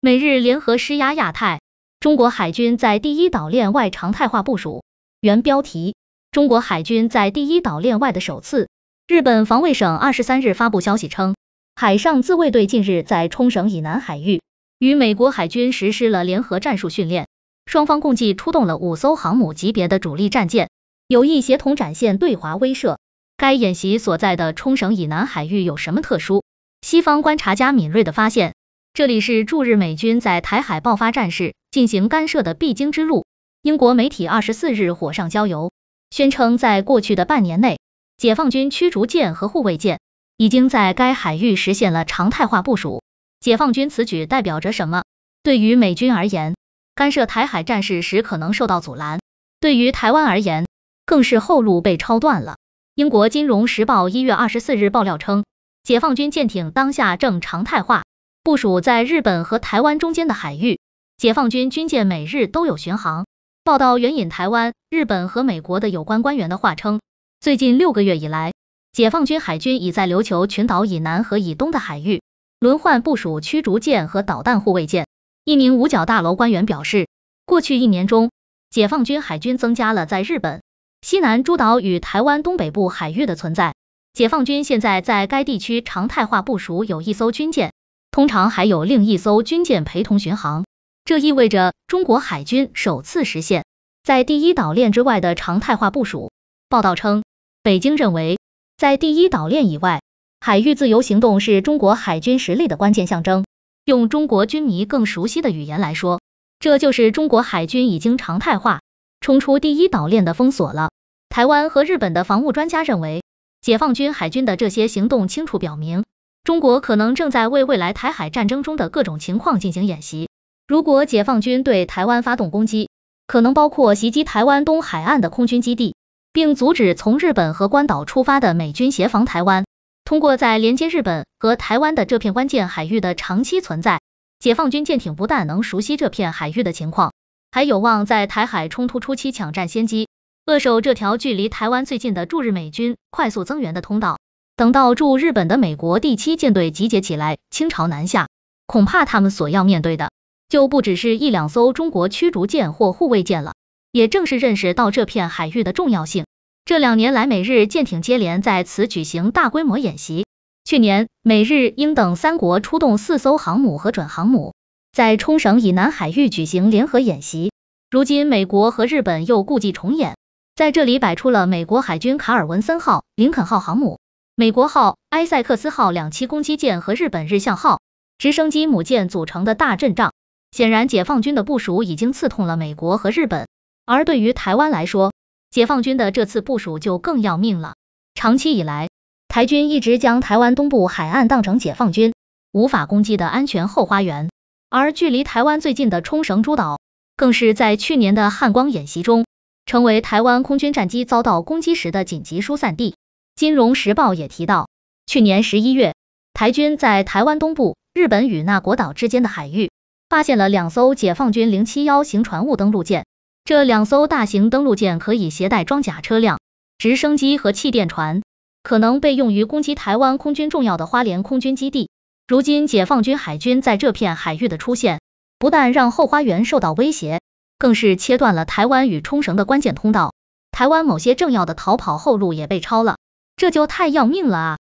美日联合施压亚太，中国海军在第一岛链外常态化部署。原标题：中国海军在第一岛链外的首次。日本防卫省二十三日发布消息称，海上自卫队近日在冲绳以南海域与美国海军实施了联合战术训练，双方共计出动了五艘航母级别的主力战舰，有意协同展现对华威慑。该演习所在的冲绳以南海域有什么特殊？西方观察家敏锐的发现。这里是驻日美军在台海爆发战事进行干涉的必经之路。英国媒体二十四日火上浇油，宣称在过去的半年内，解放军驱逐舰和护卫舰已经在该海域实现了常态化部署。解放军此举代表着什么？对于美军而言，干涉台海战事时可能受到阻拦；对于台湾而言，更是后路被抄断了。英国金融时报一月二十四日爆料称，解放军舰艇当下正常态化。部署在日本和台湾中间的海域，解放军军舰每日都有巡航。报道援引台湾、日本和美国的有关官员的话称，最近六个月以来，解放军海军已在琉球群岛以南和以东的海域轮换部署驱逐舰和导弹护卫舰。一名五角大楼官员表示，过去一年中，解放军海军增加了在日本西南诸岛与台湾东北部海域的存在。解放军现在在该地区常态化部署有一艘军舰。通常还有另一艘军舰陪同巡航，这意味着中国海军首次实现在第一岛链之外的常态化部署。报道称，北京认为，在第一岛链以外，海域自由行动是中国海军实力的关键象征。用中国军迷更熟悉的语言来说，这就是中国海军已经常态化冲出第一岛链的封锁了。台湾和日本的防务专家认为，解放军海军的这些行动清楚表明。中国可能正在为未来台海战争中的各种情况进行演习。如果解放军对台湾发动攻击，可能包括袭击台湾东海岸的空军基地，并阻止从日本和关岛出发的美军协防台湾。通过在连接日本和台湾的这片关键海域的长期存在，解放军舰艇不但能熟悉这片海域的情况，还有望在台海冲突初期抢占先机，扼守这条距离台湾最近的驻日美军快速增援的通道。等到驻日本的美国第七舰队集结起来，倾巢南下，恐怕他们所要面对的就不只是一两艘中国驱逐舰或护卫舰了。也正是认识到这片海域的重要性，这两年来美日舰艇接连在此举行大规模演习。去年，美日英等三国出动四艘航母和准航母，在冲绳以南海域举行联合演习。如今，美国和日本又故伎重演，在这里摆出了美国海军卡尔文森号、林肯号航母。美国号、埃塞克斯号两栖攻击舰和日本日向号直升机母舰组成的大阵仗，显然解放军的部署已经刺痛了美国和日本。而对于台湾来说，解放军的这次部署就更要命了。长期以来，台军一直将台湾东部海岸当成解放军无法攻击的安全后花园，而距离台湾最近的冲绳诸岛，更是在去年的汉光演习中，成为台湾空军战机遭到攻击时的紧急疏散地。金融时报也提到，去年十一月，台军在台湾东部、日本与那国岛之间的海域发现了两艘解放军零七幺型船坞登陆舰。这两艘大型登陆舰可以携带装甲车辆、直升机和气垫船，可能被用于攻击台湾空军重要的花莲空军基地。如今，解放军海军在这片海域的出现，不但让后花园受到威胁，更是切断了台湾与冲绳的关键通道。台湾某些政要的逃跑后路也被抄了。这就太要命了啊！